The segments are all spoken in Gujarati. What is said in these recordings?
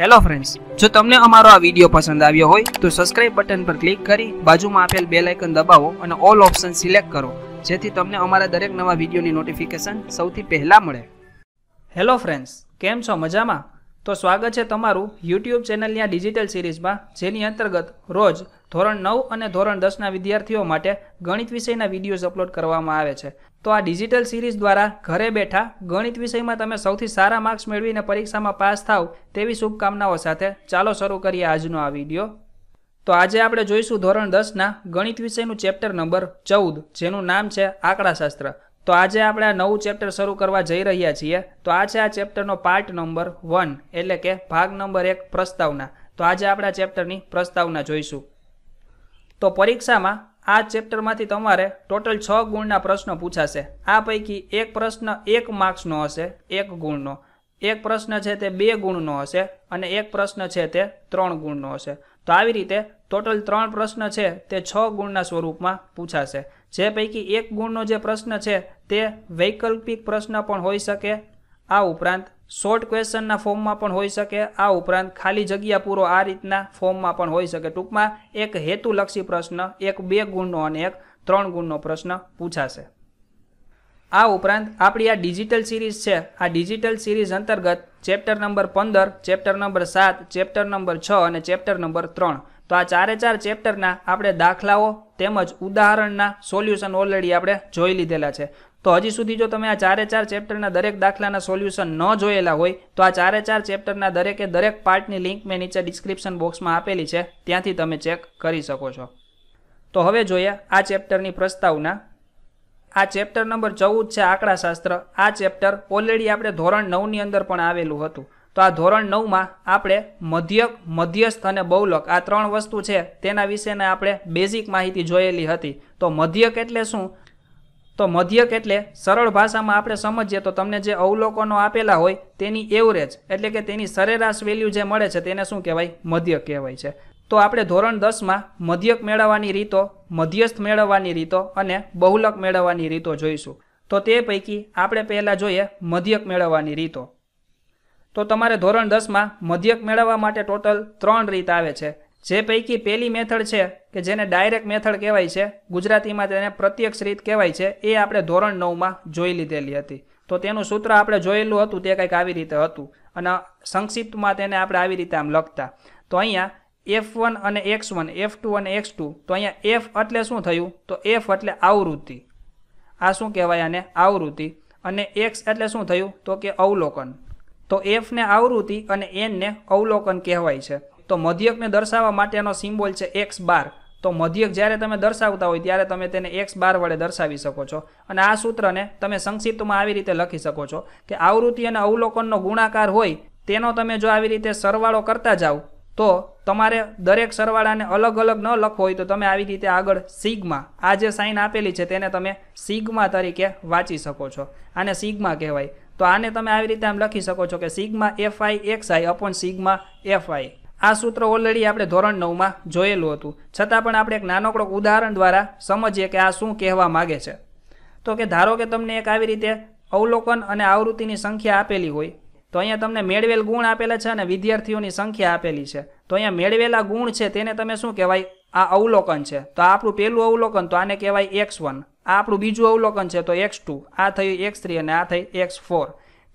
હેલો ફ્રેન્ડ્સ જો તમને અમારો આ વિડીયો પસંદ આવ્યો હોય તો સબસ્ક્રાઇબ બટન પર ક્લિક કરી બાજુમાં આપેલ બે લાઇકન દબાવો અને ઓલ ઓપ્શન સિલેક્ટ કરો જેથી તમને અમારા દરેક નવા વિડીયોની નોટિફિકેશન સૌથી પહેલાં મળે હેલો ફ્રેન્ડ્સ કેમ છો મજામાં તો સ્વાગત છે તમારું યુટ્યુબ ચેનલની આ ડિજિટલ સિરીઝમાં જેની અંતર્ગત રોજ ધોરણ નવ અને ધોરણ દસના વિદ્યાર્થીઓ માટે ગણિત વિષયના વિડીયોઝ અપલોડ કરવામાં આવે છે તો આ ડિજિટલ સિરીઝ દ્વારા ઘરે બેઠા ગણિત વિષયમાં તમે સૌથી સારા માર્ક્સ મેળવીને પરીક્ષામાં પાસ થાવ તેવી શુભકામનાઓ સાથે ચાલો શરૂ કરીએ આજનો આ વિડીયો તો આજે આપણે જોઈશું ધોરણ દસના ગણિત વિષયનું ચેપ્ટર નંબર ચૌદ જેનું નામ છે આંકડાશાસ્ત્ર તો આજે આપણે આ નવું ચેપ્ટર શરૂ કરવા જઈ રહ્યા છીએ તો આ છે આ ચેપ્ટરનો પાર્ટ નંબર વન એટલે કે ભાગ નંબર એક પ્રસ્તાવના તો આજે આપણે આ ચેપ્ટરની પ્રસ્તાવના જોઈશું તો પરીક્ષામાં આ ચેપ્ટરમાંથી તમારે ટોટલ છ ગુણના પ્રશ્નો પૂછાશે આ પૈકી એક પ્રશ્ન એક માર્ક્સનો હશે એક ગુણનો એક પ્રશ્ન છે તે બે ગુણનો હશે અને એક પ્રશ્ન છે તે ત્રણ ગુણનો હશે તો આવી રીતે ટોટલ ત્રણ પ્રશ્ન છે તે છ ગુણના સ્વરૂપમાં પૂછાશે જે પૈકી એક ગુણનો જે પ્રશ્ન છે તે વૈકલ્પિક પ્રશ્ન પણ હોઈ શકે આ ઉપરાંત શોર્ટ ક્વેશ્ચનના ફોર્મમાં પણ હોઈ શકે આ ઉપરાંત ખાલી જગ્યા પૂરો આ રીતના ફોર્મમાં પણ હોઈ શકે ટૂંકમાં એક હેતુલક્ષી પ્રશ્ન એક બે ગુણનો અને એક ત્રણ ગુણનો પ્રશ્ન પૂછાશે આ ઉપરાંત આપણી આ ડિજિટલ સિરીઝ છે આ ડિજિટલ સિરીઝ અંતર્ગત ચેપ્ટર નંબર પંદર ચેપ્ટર નંબર સાત ચેપ્ટર નંબર છ અને ચેપ્ટર નંબર ત્રણ તો આ ચારે ચાર ચેપ્ટરના આપણે દાખલાઓ તેમજ ઉદાહરણના સોલ્યુશન ઓલરેડી આપણે જોઈ લીધેલા છે તો હજી સુધી જો તમે આ ચારે ચાર ચેપ્ટરના દરેક દાખલાના સોલ્યુશન ન જોયેલા હોય તો આ ચારે ચાર ચેપ્ટરના દરેકે દરેક પાર્ટની લિંક મેં નીચે ડિસ્ક્રિપ્શન બોક્સમાં આપેલી છે ત્યાંથી તમે ચેક કરી શકો છો તો હવે જોઈએ આ ચેપ્ટરની પ્રસ્તાવના આ ચેપ્ટર નંબર ચૌદ છે આંકડાશાસ્ત્ર આ ચેપ્ટર ઓલરેડી આપણે ધોરણ નવની અંદર પણ આવેલું હતું તો આ ધોરણ નવમાં આપણે મધ્યક મધ્યસ્થ અને બહુલક આ ત્રણ વસ્તુ છે તેના વિશેને આપણે બેઝિક માહિતી જોયેલી હતી તો મધ્યક એટલે શું તો મધ્યક એટલે સરળ ભાષામાં આપણે સમજીએ તો તમને જે અવલોકનો આપેલા હોય તેની એવરેજ એટલે કે તેની સરેરાશ વેલ્યુ જે મળે છે તેને શું કહેવાય મધ્યક કહેવાય છે તો આપણે ધોરણ દસમાં મધ્યક મેળવવાની રીતો મધ્યસ્થ મેળવવાની રીતો અને બહુલક મેળવવાની રીતો જોઈશું તો તે પૈકી આપણે પહેલાં જોઈએ મધ્યક મેળવવાની રીતો તો તમારે ધોરણ દસમાં મધ્યક મેળવવા માટે ટોટલ ત્રણ રીત આવે છે જે પૈકી પહેલી મેથડ છે કે જેને ડાયરેક્ટ મેથડ કહેવાય છે ગુજરાતીમાં તેને પ્રત્યક્ષ રીત કહેવાય છે એ આપણે ધોરણ નવમાં જોઈ લીધેલી હતી તો તેનું સૂત્ર આપણે જોયેલું હતું તે કંઈક આવી રીતે હતું અને સંક્ષિપ્તમાં તેને આપણે આવી રીતે આમ લખતા તો અહીંયા એફ વન અને એક્સ વન એફ ટુ અને એક્સ ટુ તો અહીંયા એફ એટલે શું થયું તો એફ એટલે આવૃત્તિ આ શું કહેવાય આને આવૃત્તિ અને એક્સ એટલે શું થયું તો કે અવલોકન તો એફને આવૃત્તિ અને એનને અવલોકન કહેવાય છે તો મધ્યકને દર્શાવવા માટેનો સિમ્બોલ છે એક્સ બાર તો મધ્યક જ્યારે તમે દર્શાવતા હોય ત્યારે તમે તેને એક્સ બાર વડે દર્શાવી શકો છો અને આ સૂત્રને તમે સંક્ષિપ્તમાં આવી રીતે લખી શકો છો કે આવૃત્તિ અને અવલોકનનો ગુણાકાર હોય તેનો તમે જો આવી રીતે સરવાળો કરતા જાઓ તો તમારે દરેક સરવાળાને અલગ અલગ ન લખવો હોય તો તમે આવી રીતે આગળ સિગમાં આ જે સાઇન આપેલી છે તેને તમે સિગમાં તરીકે વાંચી શકો છો આને સિગમાં કહેવાય તો આને તમે આવી રીતે આમ લખી શકો છો કે sigma F I X I upon sigma F I આ સૂત્ર ઓલરેડી આપણે ધોરણ નવમાં જોયેલું હતું છતાં પણ આપણે એક નાનકડો ઉદાહરણ દ્વારા સમજીએ કે આ શું કહેવા માગે છે તો કે ધારો કે તમને એક આવી રીતે અવલોકન અને આવૃત્તિની સંખ્યા આપેલી હોય તો અહીંયા તમને મેળવેલ ગુણ આપેલા છે અને વિદ્યાર્થીઓની સંખ્યા આપેલી છે તો અહીંયા મેળવેલા ગુણ છે તેને તમે શું કહેવાય આ અવલોકન છે તો આપણું પહેલું અવલોકન તો આને કહેવાય એક્સ વન આ આપણું બીજું અવલોકન છે તો એક્સ ટુ આ થયું એક્સ થ્રી અને આ થઈ એક્સ ફોર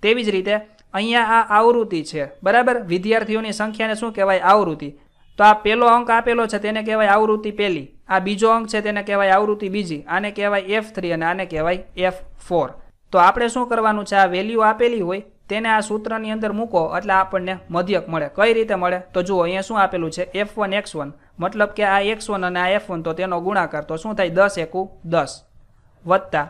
તેવી જ રીતે અહીંયા આ આવૃત્તિ છે બરાબર વિદ્યાર્થીઓની સંખ્યાને શું કહેવાય આવૃત્તિ તો આ પહેલો અંક આપેલો છે તેને કહેવાય આવૃત્તિ પહેલી આ બીજો અંક છે તેને કહેવાય આવૃત્તિ બીજી આને કહેવાય એફ થ્રી અને આને કહેવાય એફ ફોર તો આપણે શું કરવાનું છે આ વેલ્યુ આપેલી હોય તેને આ સૂત્રની અંદર મૂકો એટલે આપણને મધ્યક મળે કઈ રીતે મળે તો જુઓ અહીંયા શું આપેલું છે એફ વન એક્સ વન મતલબ કે આ એક્સ વન અને આ એફ વન તો તેનો ગુણાકાર તો શું થાય દસ એકુ દસ વત્તા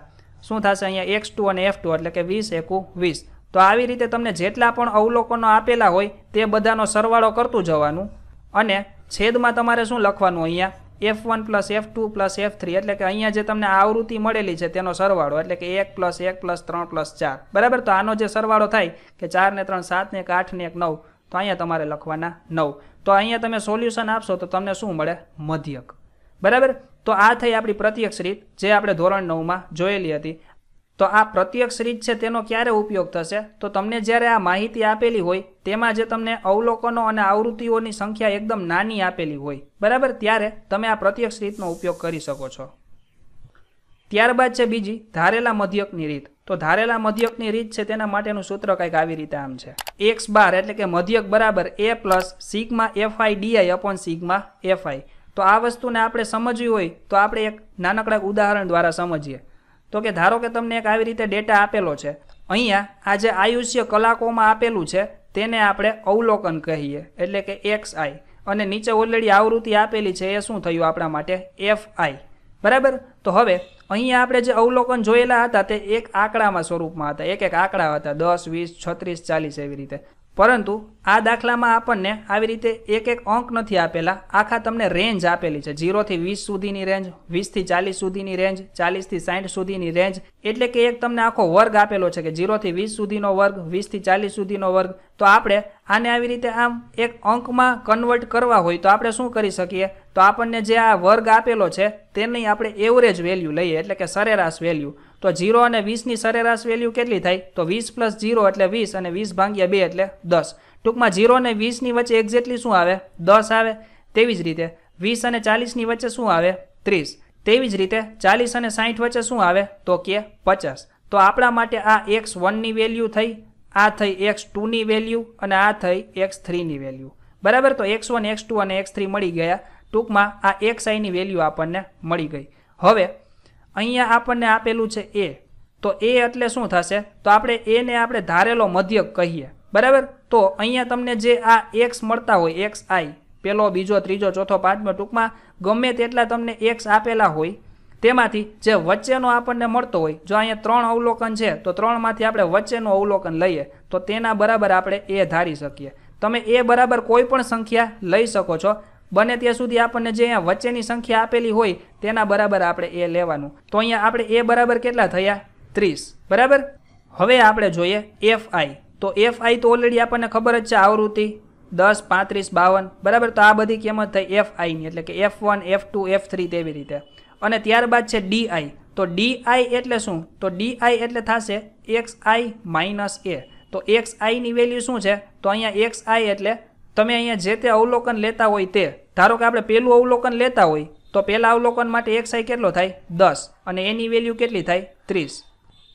શું થશે અહીંયા એક્સ ટુ અને એફ ટુ એટલે કે વીસ એકુ વીસ તો આવી રીતે તમને જેટલા પણ અવલોકનો આપેલા હોય તે બધાનો સરવાળો કરતું જવાનું અને છેદમાં તમારે શું લખવાનું અહીંયા F one plus F two plus F three એટલે કે અહીંયા જે તમને આવૃત્તિ મળેલી છે તેનો સરવાળો એટલે કે એક પ્લસ એક પ્લસ ત્રણ પ્લસ ચાર બરાબર તો આનો જે સરવાળો થાય કે ચાર ને ત્રણ સાત ને એક આઠ ને એક નવ તો અહીંયા તમારે લખવાના નવ તો અહીંયા તમે સોલ્યુશન આપશો તો તમને શું મળે મધ્યક બરાબર તો આ થઈ આપણી પ્રત્યક્ષ રીત જે આપણે ધોરણ નવમાં જોયેલી હતી તો આ પ્રત્યક્ષ રીત છે તેનો ક્યારે ઉપયોગ થશે તો તમને જ્યારે આ માહિતી આપેલી હોય તેમાં જે તમને અવલોકનો અને આવૃત્તિઓની સંખ્યા એકદમ નાની આપેલી હોય બરાબર ત્યારે તમે આ પ્રત્યક્ષ રીતનો ઉપયોગ કરી શકો છો ત્યારબાદ છે બીજી ધારેલા મધ્યકની રીત તો ધારેલા મધ્યકની રીત છે તેના માટેનું સૂત્ર કંઈક આવી રીતે આમ છે એક્સ બાર એટલે કે મધ્યક બરાબર A plus sigma F I D I upon sigma F I તો આ વસ્તુને આપણે સમજવી હોય તો આપણે એક નાનકડા ઉદાહરણ દ્વારા સમજીએ તો કે ધારો કે તમને એક આવી રીતે ડેટા આપેલો છે અહીંયા આ જે આયુષ્ય કલાકોમાં આપેલું છે તેને આપણે અવલોકન કહીએ એટલે કે એક્સ આઈ અને નીચે ઓલરેડી આવૃત્તિ આપેલી છે એ શું થયું આપણા માટે એફ આઈ બરાબર તો હવે અહીંયા આપણે જે અવલોકન જોયેલા હતા તે એક આંકડામાં સ્વરૂપમાં હતા એક એક આંકડા હતા દસ વીસ છત્રીસ ચાલીસ એવી રીતે પરંતુ આ દાખલામાં આપણને આવી રીતે એક એક અંક નથી આપેલા આખા તમને રેન્જ આપેલી છે જીરોથી વીસ સુધીની રેન્જ વીસથી ચાલીસ સુધીની રેન્જ ચાલીસથી સાઠ સુધીની રેન્જ એટલે કે એક તમને આખો વર્ગ આપેલો છે કે જીરોથી વીસ સુધીનો વર્ગ વીસથી ચાલીસ સુધીનો વર્ગ તો આપણે આને આવી રીતે આમ એક અંકમાં કન્વર્ટ કરવા હોય તો આપણે શું કરી શકીએ તો આપણને જે આ વર્ગ આપેલો છે તેની આપણે એવરેજ વેલ્યુ લઈએ એટલે કે સરેરાશ વેલ્યુ તો જીરો અને વીસની સરેરાશ વેલ્યુ કેટલી થાય તો વીસ પ્લસ જીરો એટલે વીસ અને વીસ ભાગ્યા બે એટલે દસ ટૂંકમાં જીરો અને વીસની વચ્ચે એક્ઝેક્ટલી શું આવે દસ આવે તેવી જ રીતે વીસ અને ચાલીસની વચ્ચે શું આવે ત્રીસ તેવી જ રીતે ચાલીસ અને સાહીઠ વચ્ચે શું આવે તો કે પચાસ તો આપણા માટે આ એક્સ વનની વેલ્યુ થઈ આ થઈ એક્સ ટુની વેલ્યુ અને આ થઈ એક્સ થ્રીની વેલ્યુ બરાબર તો એક્સ વન એક્સ ટુ અને એક્સ થ્રી મળી ગયા ટૂંકમાં આ એક્સ આઈની વેલ્યુ આપણને મળી ગઈ હવે અહીંયા આપણને આપેલું છે એ તો એ એટલે શું થશે તો આપણે એને આપણે ધારેલો મધ્યક કહીએ બરાબર તો અહીંયા તમને જે આ એક્સ મળતા હોય એક્સ આઈ પેલો બીજો ત્રીજો ચોથો પાંચમો ટૂંકમાં ગમે તેટલા તમને એક્સ આપેલા હોય તેમાંથી જે વચ્ચેનો આપણને મળતો હોય જો અહીંયા ત્રણ અવલોકન છે તો ત્રણમાંથી આપણે વચ્ચેનું અવલોકન લઈએ તો તેના બરાબર આપણે એ ધારી શકીએ તમે એ બરાબર કોઈ પણ સંખ્યા લઈ શકો છો બને ત્યાં સુધી આપણને જે અહીંયા વચ્ચેની સંખ્યા આપેલી હોય તેના બરાબર આપણે એ લેવાનું તો અહીંયા આપણે એ બરાબર કેટલા થયા ત્રીસ બરાબર હવે આપણે જોઈએ એફ આઈ તો એફ આઈ તો ઓલરેડી આપણને ખબર જ છે આવૃત્તિ દસ પાંત્રીસ બાવન બરાબર તો આ બધી કિંમત થઈ એફ આઈની એટલે કે F one F two F three તેવી રીતે અને ત્યારબાદ છે ડી આઈ તો ડી આઈ એટલે શું તો ડી આઈ એટલે થશે એક્સ આઈ માઇનસ એ તો એક્સ આઈની વેલ્યુ શું છે તો અહીંયા એક્સ આઈ એટલે તમે અહીંયા જે તે અવલોકન લેતા હોય તે ધારો કે આપણે પહેલું અવલોકન લેતા હોય તો પહેલાં અવલોકન માટે એક્સ આઈ કેટલો થાય દસ અને એની વેલ્યુ કેટલી થાય ત્રીસ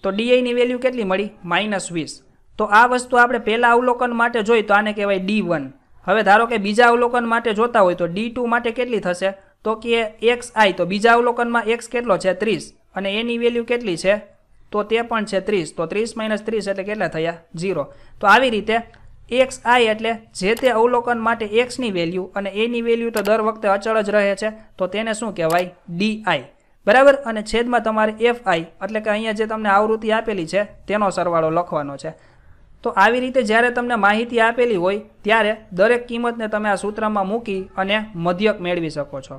તો ડીઆઈની વેલ્યુ કેટલી મળી માઇનસ વીસ તો આ વસ્તુ આપણે પહેલાં અવલોકન માટે જોઈ તો આને કહેવાય ડી વન હવે ધારો કે બીજા અવલોકન માટે જોતા હોય તો ડી ટુ માટે કેટલી થશે તો કે એક્સ આઈ તો બીજા અવલોકનમાં એક્સ કેટલો છે ત્રીસ અને એની વેલ્યુ કેટલી છે તો તે પણ છે ત્રીસ તો ત્રીસ માઇનસ ત્રીસ એટલે કેટલા થયા ઝીરો તો આવી રીતે એક્સ આઈ એટલે જે તે અવલોકન માટે એક્સની વેલ્યુ અને એની વેલ્યુ તો દર વખતે અચળ જ રહે છે તો તેને શું કહેવાય ડી આઈ બરાબર અને છેદમાં તમારે એફ આઈ એટલે કે અહીંયા જે તમને આવૃત્તિ આપેલી છે તેનો સરવાળો લખવાનો છે તો આવી રીતે જ્યારે તમને માહિતી આપેલી હોય ત્યારે દરેક કિંમતને તમે આ સૂત્રમાં મૂકી અને મધ્યક મેળવી શકો છો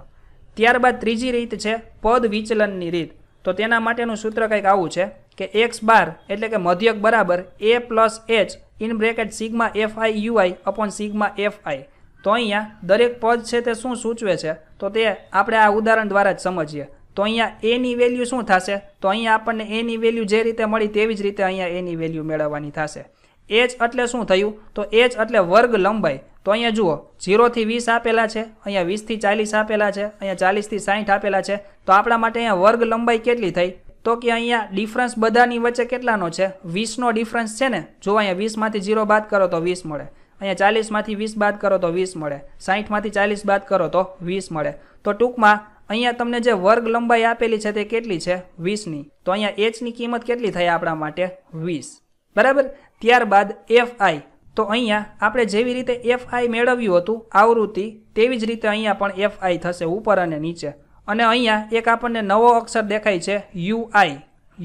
ત્યારબાદ ત્રીજી રીત છે પદ વિચલનની રીત તો તેના માટેનું સૂત્ર કંઈક આવું છે કે એક્સ બાર એટલે કે મધ્યક બરાબર A plus H in bracket sigma F I U I upon sigma F I તો અહીંયા દરેક પદ છે તે શું સૂચવે છે તો તે આપણે આ ઉદાહરણ દ્વારા જ સમજીએ તો અહીંયા એની વેલ્યુ શું થશે તો અહીંયા આપણને એની વેલ્યુ જે રીતે મળી તેવી જ રીતે અહીંયા એની વેલ્યુ મેળવવાની થશે એચ એટલે શું થયું તો એચ એટલે વર્ગ લંબાઈ તો અહીંયા જુઓ ઝીરોથી વીસ આપેલા છે અહીંયા વીસથી ચાલીસ આપેલા છે અહીંયા ચાલીસથી સાહીઠ આપેલા છે તો આપણા માટે અહીંયા વર્ગ લંબાઈ કેટલી થઈ તો કે અહીંયા ડિફરન્સ બધાની વચ્ચે કેટલાનો છે વીસનો ડિફરન્સ છે ને જો અહીંયા વીસમાંથી ઝીરો બાદ કરો તો વીસ મળે અહીંયા ચાલીસમાંથી વીસ બાદ કરો તો વીસ મળે સાહીઠમાંથી ચાલીસ બાદ કરો તો વીસ મળે તો ટૂંકમાં અહીંયા તમને જે વર્ગ લંબાઈ આપેલી છે તે કેટલી છે વીસની તો અહીંયા એચની કિંમત કેટલી થઈ આપણા માટે વીસ બરાબર ત્યારબાદ એફ આઈ તો અહીંયા આપણે જેવી રીતે એફ આઈ મેળવ્યું હતું આવૃત્તિ તેવી જ રીતે અહીંયા પણ એફ આઈ થશે ઉપર અને નીચે અને અહીંયા એક આપણને નવો અક્ષર દેખાય છે યુ આઈ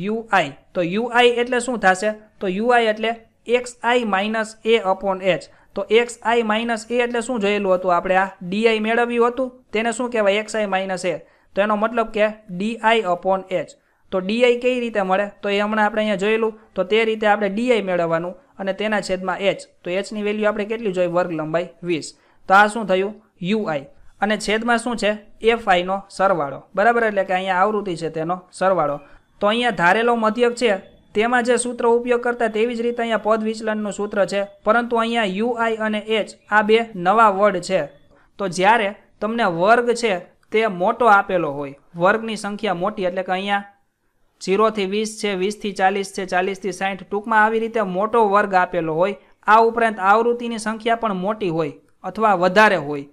યુ આઈ તો યુ આઈ એટલે શું થશે તો યુ આઈ એટલે X I minus A upon H તો એક્સ આઈ માઇનસ એ એટલે શું જોયેલું હતું આપણે આ ડીઆઈ મેળવ્યું હતું તેને શું કહેવાય એક્સ આઈ માઇનસ એ તો એનો મતલબ કે ડીઆઈ અપોન એચ તો ડીઆઈ કઈ રીતે મળે તો એ હમણાં આપણે અહીંયા જોયેલું તો તે રીતે આપણે ડીઆઈ મેળવવાનું અને તેના છેદમાં એચ તો એચની વેલ્યુ આપણે કેટલી જોઈ વર્ગ લંબાઈ વીસ તો આ શું થયું યુઆઈ અને છેદમાં શું છે એફ આઈનો સરવાળો બરાબર એટલે કે અહીંયા આવૃત્તિ છે તેનો સરવાળો તો અહીંયા ધારેલો મધ્યક છે તેમાં જે સૂત્ર ઉપયોગ કરતા તેવી જ રીતે અહીંયા પદ વિચલનનું સૂત્ર છે પરંતુ અહીંયા યુઆઈ અને એચ આ બે નવા વર્ડ છે તો જ્યારે તમને વર્ગ છે તે મોટો આપેલો હોય વર્ગની સંખ્યા મોટી એટલે કે અહીંયા જીરોથી વીસ છે વીસથી ચાલીસ છે ચાલીસથી સાઠ ટૂંકમાં આવી રીતે મોટો વર્ગ આપેલો હોય આ ઉપરાંત આવૃત્તિની સંખ્યા પણ મોટી હોય અથવા વધારે હોય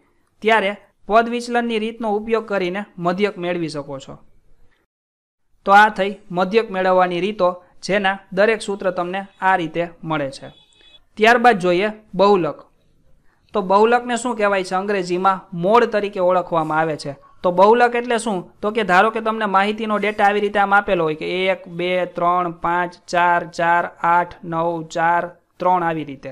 ત્યારે પદ વિચલનની રીતનો ઉપયોગ કરીને મધ્યક મેળવી શકો છો તો આ થઈ મધ્યક મેળવવાની રીતો જેના દરેક સૂત્ર તમને આ રીતે મળે છે ત્યારબાદ જોઈએ બહુલક તો બહુલકને શું કહેવાય છે અંગ્રેજીમાં મોડ તરીકે ઓળખવામાં આવે છે તો બહુલક એટલે શું તો કે ધારો કે તમને માહિતીનો ડેટા આવી રીતે આમ આપેલો હોય કે એક બે ત્રણ પાંચ ચાર ચાર આઠ નવ ચાર ત્રણ આવી રીતે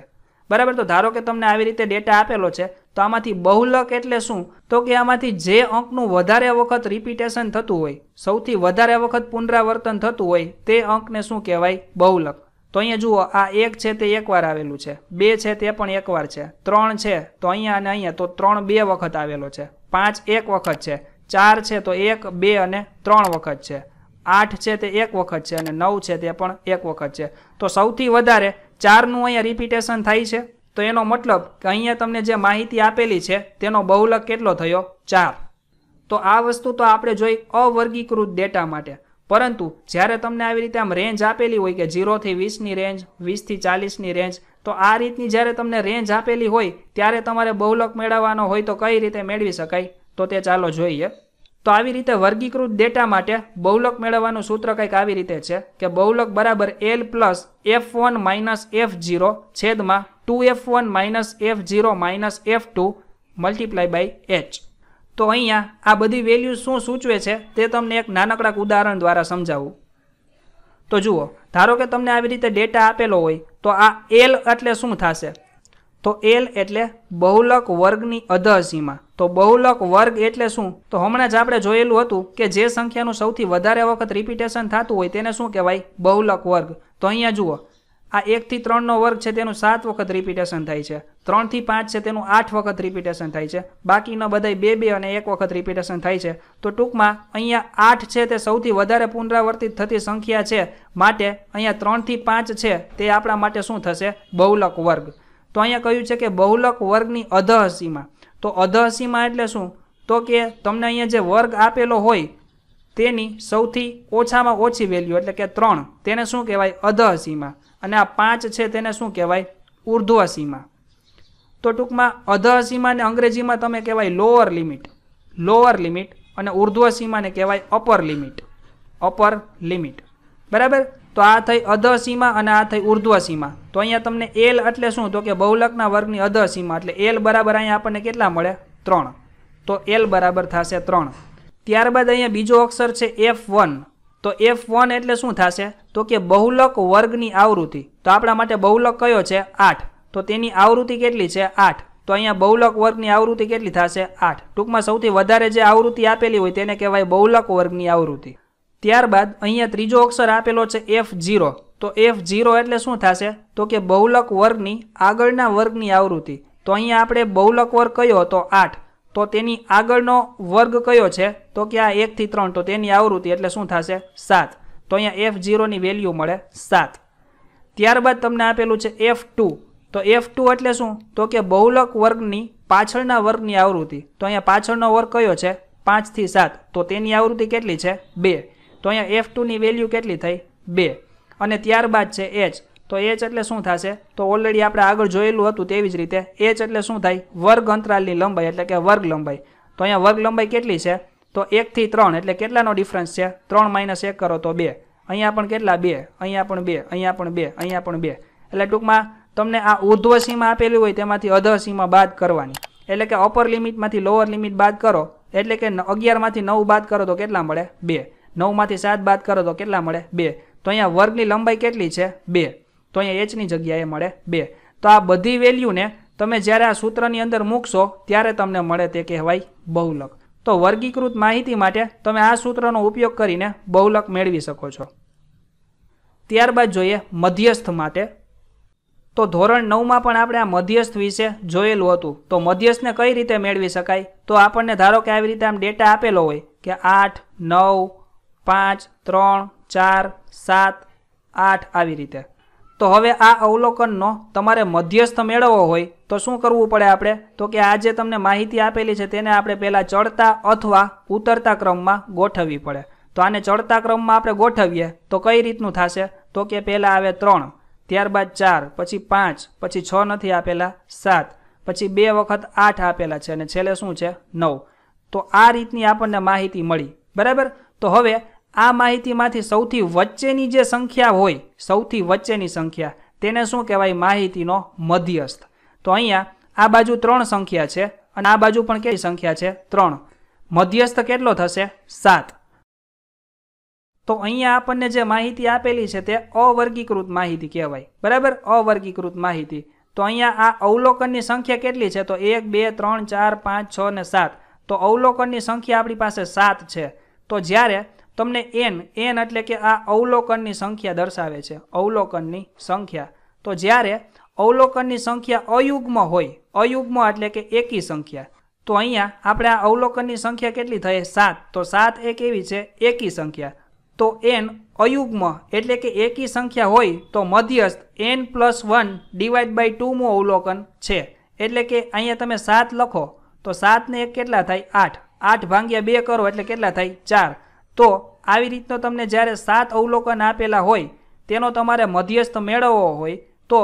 બરાબર તો ધારો કે તમને આવી રીતે ડેટા આપેલો છે તો આમાંથી બહુલક એટલે શું તો કે આમાંથી જે અંકનું વધારે વખત રિપીટેશન થતું હોય સૌથી વધારે વખત પુનરાવર્તન થતું હોય તે અંકને શું કહેવાય બહુલક તો અહીંયા જુઓ આ એક છે તે એકવાર આવેલું છે બે છે તે પણ એકવાર છે ત્રણ છે તો અહીંયા અને અહીંયા તો ત્રણ બે વખત આવેલો છે પાંચ એક વખત છે ચાર છે તો એક બે અને ત્રણ વખત છે આઠ છે તે એક વખત છે અને નવ છે તે પણ એક વખત છે તો સૌથી વધારે ચારનું અહીંયા રિપીટેશન થાય છે તો એનો મતલબ કે અહીંયા તમને જે માહિતી આપેલી છે તેનો બહુલક કેટલો થયો ચાર તો આ વસ્તુ તો આપણે જોઈ અવર્ગીકૃત ડેટા માટે પરંતુ જ્યારે તમને આવી રીતે આમ રેન્જ આપેલી હોય કે ઝીરોથી વીસની રેન્જ વીસથી ચાલીસની રેન્જ તો આ રીતની જ્યારે તમને રેન્જ આપેલી હોય ત્યારે તમારે બહુલક મેળવવાનો હોય તો કઈ રીતે મેળવી શકાય તો તે ચાલો જોઈએ તો આવી રીતે વર્ગીકૃત ડેટા માટે બહુલક મેળવવાનું સૂત્ર કંઈક આવી રીતે છે કે બહુલક બરાબર L plus F one minus F zero છેદમાં two F one minus F zero minus F two multiply by H તો અહીંયા આ બધી વેલ્યુ શું સૂચવે છે તે તમને એક નાનકડાક ઉદાહરણ દ્વારા સમજાવું તો જુઓ ધારો કે તમને આવી રીતે ડેટા આપેલો હોય તો આ એલ એટલે શું થશે તો એલ એટલે બહુલક વર્ગની અધસીમા તો બહુલક વર્ગ એટલે શું તો હમણાં જ આપણે જોયેલું હતું કે જે સંખ્યાનું સૌથી વધારે વખત રિપીટેશન થતું હોય તેને શું કહેવાય બહુલક વર્ગ તો અહીંયા જુઓ આ એકથી ત્રણનો વર્ગ છે તેનું સાત વખત રિપીટેશન થાય છે ત્રણથી પાંચ છે તેનું આઠ વખત રિપીટેશન થાય છે બાકીના બધા બે બે અને એક વખત રિપીટેશન થાય છે તો ટૂંકમાં અહીંયા આઠ છે તે સૌથી વધારે પુનરાવર્તિત થતી સંખ્યા છે માટે અહીંયા ત્રણથી પાંચ છે તે આપણા માટે શું થશે બહુલક વર્ગ તો અહીંયા કહ્યું છે કે બહુલક વર્ગની અધહસીમાં તો અધહસીમાં એટલે શું તો કે તમને અહીંયા જે વર્ગ આપેલો હોય તેની સૌથી ઓછામાં ઓછી વેલ્યુ એટલે કે ત્રણ તેને શું કહેવાય અધહસીમાં અને આ પાંચ છે તેને શું કહેવાય ઉર્ધ્વ સીમા તો ટૂંકમાં અધ સીમાને અંગ્રેજીમાં તમે કહેવાય લોઅર લિમિટ લોઅર લિમિટ અને ઉર્ધ્વ સીમાને કહેવાય અપર લિમિટ અપર લિમિટ બરાબર તો આ થઈ અધ સીમા અને આ થઈ ઉર્ધ્વ સીમા તો અહીંયા તમને એલ એટલે શું તો કે બહુલકના વર્ગની અધ સીમા એટલે એલ બરાબર અહીંયા આપણને કેટલા મળે ત્રણ તો એલ બરાબર થશે ત્રણ ત્યારબાદ અહીંયા બીજો અક્ષર છે એફ વન તો એફ વન એટલે શું થશે તો કે બહુલક વર્ગની આવૃત્તિ તો આપણા માટે બહુલક કયો છે આઠ તો તેની આવૃત્તિ કેટલી છે આઠ તો અહીંયા બહુલક વર્ગની આવૃત્તિ કેટલી થશે આઠ ટૂંકમાં સૌથી વધારે જે આવૃત્તિ આપેલી હોય તેને કહેવાય બહુલક વર્ગની આવૃત્તિ ત્યારબાદ અહીંયા ત્રીજો અક્ષર આપેલો છે એફ ઝીરો તો એફ ઝીરો એટલે શું થશે તો કે બહુલક વર્ગની આગળના વર્ગની આવૃત્તિ તો અહીંયા આપણે બહુલક વર્ગ કયો હતો આઠ તો તેની આગળનો વર્ગ કયો છે તો કે આ એકથી ત્રણ તો તેની આવૃત્તિ એટલે શું થશે સાત તો અહીંયા એફ ઝીરોની વેલ્યુ મળે સાત ત્યારબાદ તમને આપેલું છે એફ ટુ તો એફ ટુ એટલે શું તો કે બહુલક વર્ગની પાછળના વર્ગની આવૃત્તિ તો અહીંયા પાછળનો વર્ગ કયો છે પાંચથી સાત તો તેની આવૃત્તિ કેટલી છે બે તો અહીંયા એફ ટુની વેલ્યુ કેટલી થઈ બે અને ત્યારબાદ છે એચ તો એચ એટલે શું થશે તો ઓલરેડી આપણે આગળ જોયેલું હતું તેવી જ રીતે એચ એટલે શું થાય વર્ગ અંતરાલની લંબાઈ એટલે કે વર્ગ લંબાઈ તો અહીંયા વર્ગ લંબાઈ કેટલી છે તો એકથી ત્રણ એટલે કેટલાનો ડિફરન્સ છે ત્રણ માઇનસ એક કરો તો બે અહીંયા પણ કેટલા બે અહીંયા પણ બે અહીંયા પણ બે અહીંયા પણ બે એટલે ટૂંકમાં તમને આ ઉર્ધ્વ સીમા આપેલી હોય તેમાંથી અધ સીમા બાદ કરવાની એટલે કે અપર લિમિટમાંથી લોઅર લિમિટ બાદ કરો એટલે કે અગિયારમાંથી નવ બાદ કરો તો કેટલા મળે બે નવમાંથી સાત બાદ કરો તો કેટલા મળે બે તો અહીંયા વર્ગની લંબાઈ કેટલી છે બે તો અહીંયા એચની જગ્યાએ મળે બે તો આ બધી વેલ્યુને તમે જ્યારે આ સૂત્રની અંદર મૂકશો ત્યારે તમને મળે તે કહેવાય બહુલક તો વર્ગીકૃત માહિતી માટે તમે આ સૂત્રનો ઉપયોગ કરીને બહુલક મેળવી શકો છો ત્યારબાદ જોઈએ મધ્યસ્થ માટે તો ધોરણ નવમાં પણ આપણે આ મધ્યસ્થ વિશે જોયેલું હતું તો મધ્યસ્થને કઈ રીતે મેળવી શકાય તો આપણને ધારો કે આવી રીતે આમ ડેટા આપેલો હોય કે આઠ નવ પાંચ ત્રણ ચાર સાત આઠ આવી રીતે તો હવે આ અવલોકનનો તમારે મધ્યસ્થ મેળવવો હોય તો શું કરવું પડે આપણે તો કે આ જે તમને માહિતી આપેલી છે તેને આપણે પહેલાં ચડતા અથવા ઉતરતા ક્રમમાં ગોઠવવી પડે તો આને ચડતા ક્રમમાં આપણે ગોઠવીએ તો કઈ રીતનું થશે તો કે પહેલાં આવે ત્રણ ત્યારબાદ ચાર પછી પાંચ પછી છ નથી આપેલા સાત પછી બે વખત આઠ આપેલા છે અને છેલ્લે શું છે નવ તો આ રીતની આપણને માહિતી મળી બરાબર તો હવે આ માહિતીમાંથી સૌથી વચ્ચેની જે સંખ્યા હોય સૌથી વચ્ચેની સંખ્યા તેને શું કહેવાય માહિતીનો મધ્યસ્થ તો અહીંયા આ બાજુ ત્રણ સંખ્યા છે અને આ બાજુ પણ કેટલી સંખ્યા છે ત્રણ મધ્યસ્થ કેટલો થશે સાત તો અહીંયા આપણને જે માહિતી આપેલી છે તે અવર્ગીકૃત માહિતી કહેવાય બરાબર અવર્ગીકૃત માહિતી તો અહીંયા આ અવલોકનની સંખ્યા કેટલી છે તો એક બે ત્રણ ચાર પાંચ છ ને સાત તો અવલોકનની સંખ્યા આપણી પાસે સાત છે તો જ્યારે તમને એન એન એટલે કે આ અવલોકનની સંખ્યા દર્શાવે છે અવલોકનની સંખ્યા તો જ્યારે અવલોકનની સંખ્યા અયુગ્મ હોય અયુગ્મ એટલે કે એકી સંખ્યા તો અહીંયા આપણે આ અવલોકનની સંખ્યા કેટલી થઈ સાત તો સાત એ કેવી છે એકી સંખ્યા તો એન અયુગ્મ એટલે કે એકી સંખ્યા હોય તો મધ્યસ્થ N plus one divide by ટુમું અવલોકન છે એટલે કે અહીંયા તમે સાત લખો તો સાતને એક કેટલા થાય આઠ આઠ ભાંગ્યા બે કરો એટલે કેટલા થાય ચાર તો આવી રીતનો તમને જ્યારે સાત અવલોકન આપેલા હોય તેનો તમારે મધ્યસ્થ મેળવવો હોય તો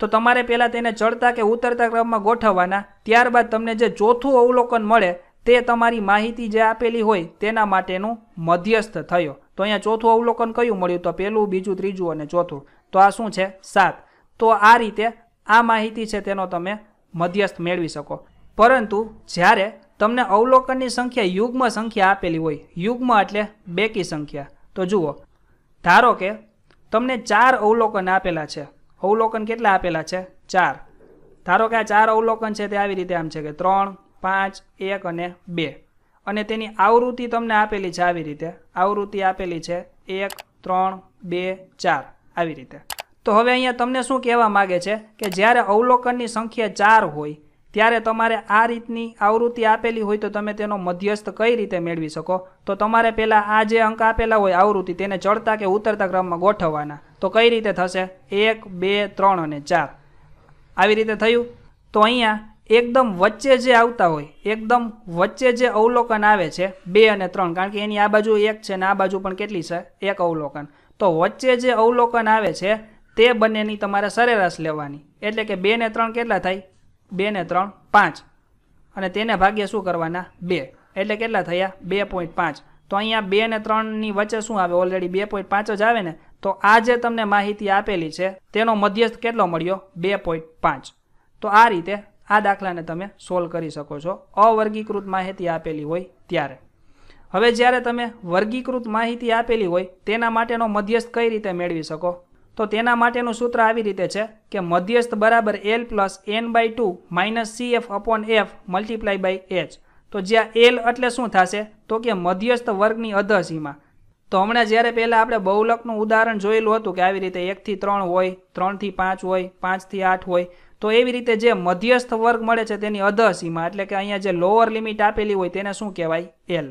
તો તમારે પહેલાં તેને ચડતા કે ઉતરતા ક્રમમાં ગોઠવવાના ત્યારબાદ તમને જે ચોથું અવલોકન મળે તે તમારી માહિતી જે આપેલી હોય તેના માટેનું મધ્યસ્થ થયો તો અહીંયા ચોથું અવલોકન કયું મળ્યું તો પહેલું બીજું ત્રીજું અને ચોથું તો આ શું છે સાત તો આ રીતે આ માહિતી છે તેનો તમે મધ્યસ્થ મેળવી શકો પરંતુ જ્યારે તમને અવલોકનની સંખ્યા યુગ્મ સંખ્યા આપેલી હોય યુગ્મ એટલે બેકી સંખ્યા તો જુઓ ધારો કે તમને ચાર અવલોકન આપેલા છે અવલોકન કેટલા આપેલા છે ચાર ધારો કે આ ચાર અવલોકન છે તે આવી રીતે આમ છે કે ત્રણ પાંચ એક અને બે અને તેની આવૃત્તિ તમને આપેલી છે આવી રીતે આવૃત્તિ આપેલી છે એક ત્રણ બે ચાર આવી રીતે તો હવે અહીંયા તમને શું કહેવા માગે છે કે જ્યારે અવલોકનની સંખ્યા ચાર હોય ત્યારે તમારે આ રીતની આવૃત્તિ આપેલી હોય તો તમે તેનો મધ્યસ્થ કઈ રીતે મેળવી શકો તો તમારે પહેલાં આ જે અંક આપેલા હોય આવૃત્તિ તેને ચડતા કે ઉતરતા ક્રમમાં ગોઠવવાના તો કઈ રીતે થશે એક બે ત્રણ અને ચાર આવી રીતે થયું તો અહીંયા એકદમ વચ્ચે જે આવતા હોય એકદમ વચ્ચે જે અવલોકન આવે છે બે અને ત્રણ કારણ કે એની આ બાજુ એક છે ને આ બાજુ પણ કેટલી છે એક અવલોકન તો વચ્ચે જે અવલોકન આવે છે તે બંનેની તમારે સરેરાશ લેવાની એટલે કે બે ને ત્રણ કેટલા થાય બે ને ત્રણ પાંચ અને તેને ભાગ્યે શું કરવાના બે એટલે કેટલા થયા બે પોઈન્ટ પાંચ તો અહીંયા બે ને ત્રણની વચ્ચે શું આવે ઓલરેડી બે પોઈન્ટ પાંચ જ આવે ને તો આ જે તમને માહિતી આપેલી છે તેનો મધ્યસ્થ કેટલો મળ્યો બે પોઈન્ટ પાંચ તો આ રીતે આ દાખલાને તમે સોલ્વ કરી શકો છો અવર્ગીકૃત માહિતી આપેલી હોય ત્યારે હવે જ્યારે તમે વર્ગીકૃત માહિતી આપેલી હોય તેના માટેનો મધ્યસ્થ કઈ રીતે મેળવી શકો તો તેના માટેનું સૂત્ર આવી રીતે છે કે મધ્યસ્થ બરાબર L plus N by two minus C F upon F multiply by H તો જ્યાં એલ એટલે શું થશે તો કે મધ્યસ્થ વર્ગની અધસીમા તો હમણાં જ્યારે પહેલાં આપણે બહુલકનું ઉદાહરણ જોયેલું હતું કે આવી રીતે એકથી ત્રણ હોય ત્રણથી પાંચ હોય પાંચથી આઠ હોય તો એવી રીતે જે મધ્યસ્થ વર્ગ મળે છે તેની અધસીમા એટલે કે અહીંયા જે લોઅર લિમિટ આપેલી હોય તેને શું કહેવાય એલ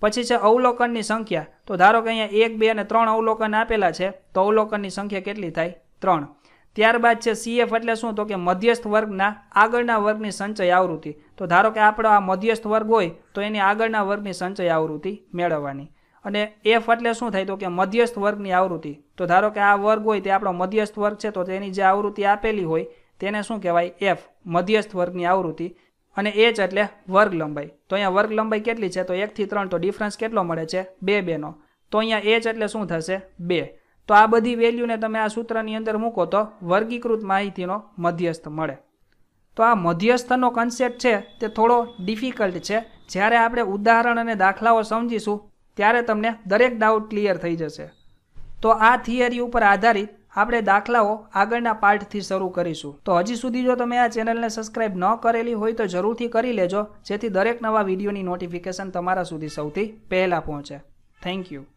પછી છે અવલોકનની સંખ્યા તો ધારો કે અહીંયા એક બે અને ત્રણ અવલોકન આપેલા છે તો અવલોકનની સંખ્યા કેટલી થાય ત્રણ ત્યારબાદ છે સીએફ એટલે શું તો કે મધ્યસ્થ વર્ગના આગળના વર્ગની સંચય આવૃત્તિ તો ધારો કે આપણો આ મધ્યસ્થ વર્ગ હોય તો એની આગળના વર્ગની સંચય આવૃત્તિ મેળવવાની અને એફ એટલે શું થાય તો કે મધ્યસ્થ વર્ગની આવૃત્તિ તો ધારો કે આ વર્ગ હોય તે આપણો મધ્યસ્થ વર્ગ છે તો તેની જે આવૃત્તિ આપેલી હોય તેને શું કહેવાય એફ મધ્યસ્થ વર્ગની આવૃત્તિ અને એચ એટલે વર્ગ લંબાઈ તો અહીંયા વર્ગ લંબાઈ કેટલી છે તો એકથી ત્રણ તો ડિફરન્સ કેટલો મળે છે બે બેનો તો અહીંયા એચ એટલે શું થશે બે તો આ બધી વેલ્યુને તમે આ સૂત્રની અંદર મૂકો તો વર્ગીકૃત માહિતીનો મધ્યસ્થ મળે તો આ મધ્યસ્થનો કન્સેપ્ટ છે તે થોડો ડિફિકલ્ટ છે જ્યારે આપણે ઉદાહરણ અને દાખલાઓ સમજીશું ત્યારે તમને દરેક ડાઉટ ક્લિયર થઈ જશે તો આ થિયરી ઉપર આધારિત આપણે દાખલાઓ આગળના પાર્ટથી શરૂ કરીશું તો હજી સુધી જો તમે આ ચેનલને સબસ્ક્રાઇબ ન કરેલી હોય તો જરૂરથી કરી લેજો જેથી દરેક નવા વિડીયોની નોટિફિકેશન તમારા સુધી સૌથી પહેલાં પહોંચે થેન્ક યુ